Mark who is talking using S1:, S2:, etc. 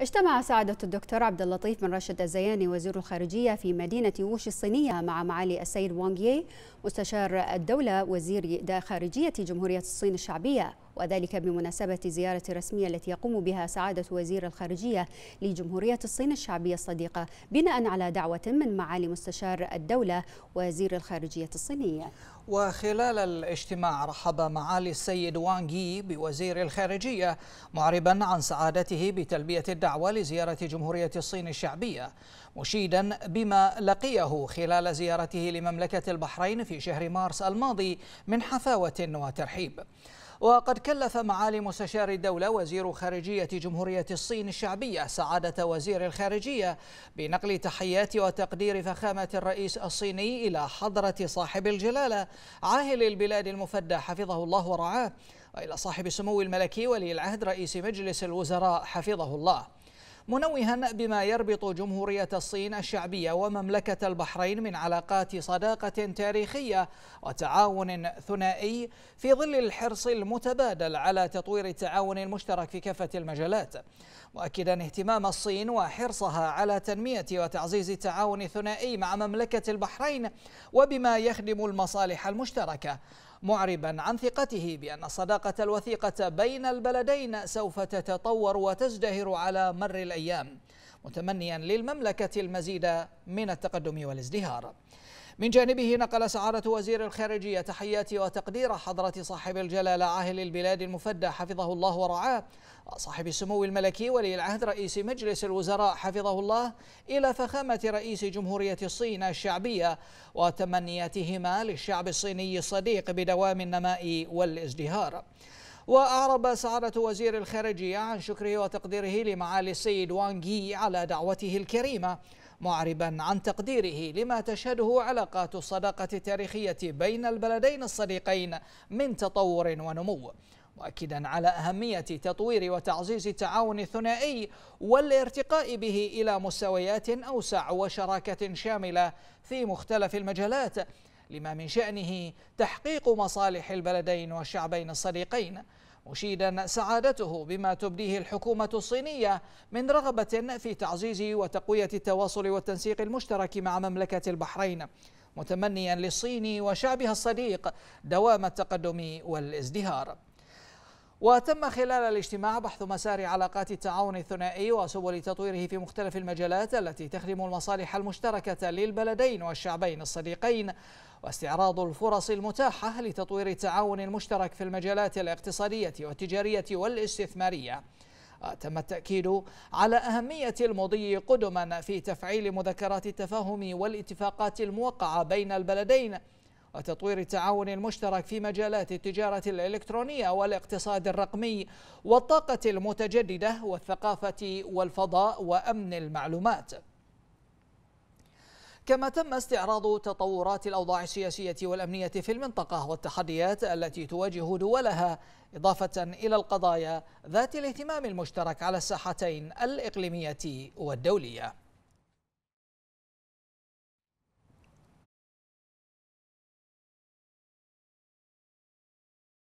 S1: اجتمع سعادة الدكتور عبد اللطيف بن راشد الزياني وزير الخارجية في مدينة ووش الصينية مع معالي السيد وانغ يي مستشار الدولة وزير خارجية جمهورية الصين الشعبية وذلك بمناسبة زيارة رسمية التي يقوم بها سعادة وزير الخارجية لجمهورية الصين الشعبية الصديقة بناء على دعوة من معالي مستشار الدولة وزير الخارجية الصينية
S2: وخلال الاجتماع رحب معالي السيد وانغي بوزير الخارجية معربا عن سعادته بتلبية الدعوة لزيارة جمهورية الصين الشعبية مشيدا بما لقيه خلال زيارته لمملكة البحرين في شهر مارس الماضي من حفاوة وترحيب وقد كلف معالي مستشار الدولة وزير خارجية جمهورية الصين الشعبية سعادة وزير الخارجية بنقل تحيات وتقدير فخامة الرئيس الصيني إلى حضرة صاحب الجلالة عاهل البلاد المفدى حفظه الله ورعاه وإلى صاحب السمو الملكي ولي العهد رئيس مجلس الوزراء حفظه الله منوها بما يربط جمهورية الصين الشعبية ومملكة البحرين من علاقات صداقة تاريخية وتعاون ثنائي في ظل الحرص المتبادل على تطوير التعاون المشترك في كافة المجالات مؤكدا اهتمام الصين وحرصها على تنمية وتعزيز التعاون الثنائي مع مملكة البحرين وبما يخدم المصالح المشتركة معربا عن ثقته بأن صداقة الوثيقة بين البلدين سوف تتطور وتزدهر على مر الأيام متمنيا للمملكة المزيد من التقدم والازدهار من جانبه نقل سعادة وزير الخارجية تحياتي وتقدير حضرة صاحب الجلالة عاهل البلاد المفدى حفظه الله ورعاه وصاحب السمو الملكي ولي العهد رئيس مجلس الوزراء حفظه الله إلى فخامة رئيس جمهورية الصين الشعبية وتمنياتهما للشعب الصيني الصديق بدوام النماء والازدهار وأعرب سعادة وزير الخارجية عن شكره وتقديره لمعالي السيد وانغي على دعوته الكريمة معربا عن تقديره لما تشهده علاقات الصداقة التاريخية بين البلدين الصديقين من تطور ونمو مؤكدا على أهمية تطوير وتعزيز التعاون الثنائي والارتقاء به إلى مستويات أوسع وشراكة شاملة في مختلف المجالات لما من شأنه تحقيق مصالح البلدين والشعبين الصديقين مشيدا سعادته بما تبديه الحكومة الصينية من رغبة في تعزيز وتقوية التواصل والتنسيق المشترك مع مملكة البحرين متمنيا للصين وشعبها الصديق دوام التقدم والازدهار وتم خلال الاجتماع بحث مسار علاقات التعاون الثنائي وسبل تطويره في مختلف المجالات التي تخدم المصالح المشتركة للبلدين والشعبين الصديقين واستعراض الفرص المتاحة لتطوير التعاون المشترك في المجالات الاقتصادية والتجارية والاستثمارية تم التأكيد على أهمية المضي قدما في تفعيل مذكرات التفاهم والاتفاقات الموقعة بين البلدين وتطوير التعاون المشترك في مجالات التجارة الإلكترونية والاقتصاد الرقمي والطاقة المتجددة والثقافة والفضاء وأمن المعلومات كما تم استعراض تطورات الأوضاع السياسية والأمنية في المنطقة والتحديات التي تواجه دولها إضافة إلى القضايا ذات الاهتمام المشترك على الساحتين الإقليمية والدولية